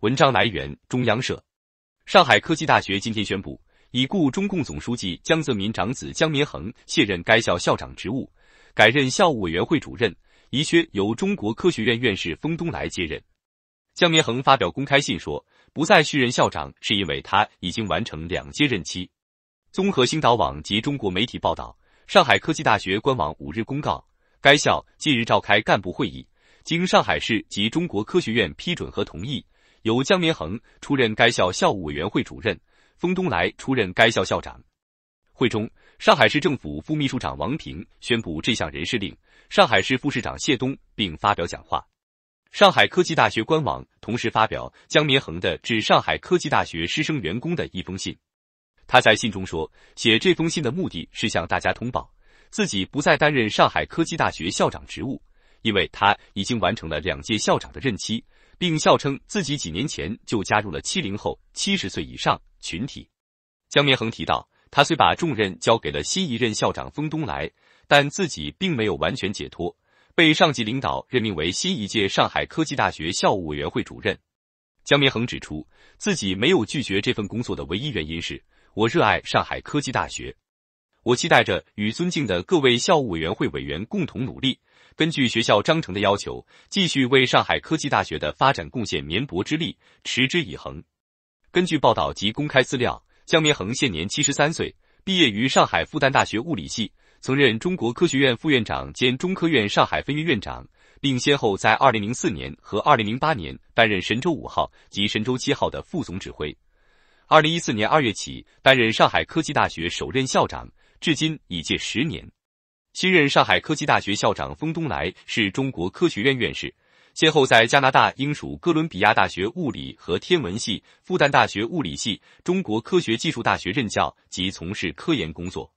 文章来源：中央社。上海科技大学今天宣布，已故中共总书记江泽民长子江绵恒卸任该校校长职务，改任校务委员会主任，遗缺由中国科学院院士封东来接任。江绵恒发表公开信说，不再续任校长是因为他已经完成两届任期。综合星导网及中国媒体报道，上海科技大学官网五日公告，该校近日召开干部会议，经上海市及中国科学院批准和同意。由江绵恒出任该校校务委员会主任，封东来出任该校校长。会中，上海市政府副秘书长王平宣布这项人事令，上海市副市长谢东并发表讲话。上海科技大学官网同时发表江绵恒的致上海科技大学师生员工的一封信。他在信中说，写这封信的目的是向大家通报自己不再担任上海科技大学校长职务，因为他已经完成了两届校长的任期。并笑称自己几年前就加入了七零后七十岁以上群体。江绵恒提到，他虽把重任交给了新一任校长封东来，但自己并没有完全解脱。被上级领导任命为新一届上海科技大学校务委员会主任，江绵恒指出，自己没有拒绝这份工作的唯一原因是：我热爱上海科技大学，我期待着与尊敬的各位校务委员会委员共同努力。根据学校章程的要求，继续为上海科技大学的发展贡献绵薄之力，持之以恒。根据报道及公开资料，江绵恒现年七十三岁，毕业于上海复旦大学物理系，曾任中国科学院副院长兼中科院上海分院院长，并先后在二零零四年和二零零八年担任神舟五号及神舟七号的副总指挥。二零一四年二月起担任上海科技大学首任校长，至今已届十年。新任上海科技大学校长封东来是中国科学院院士，先后在加拿大英属哥伦比亚大学物理和天文系、复旦大学物理系、中国科学技术大学任教及从事科研工作。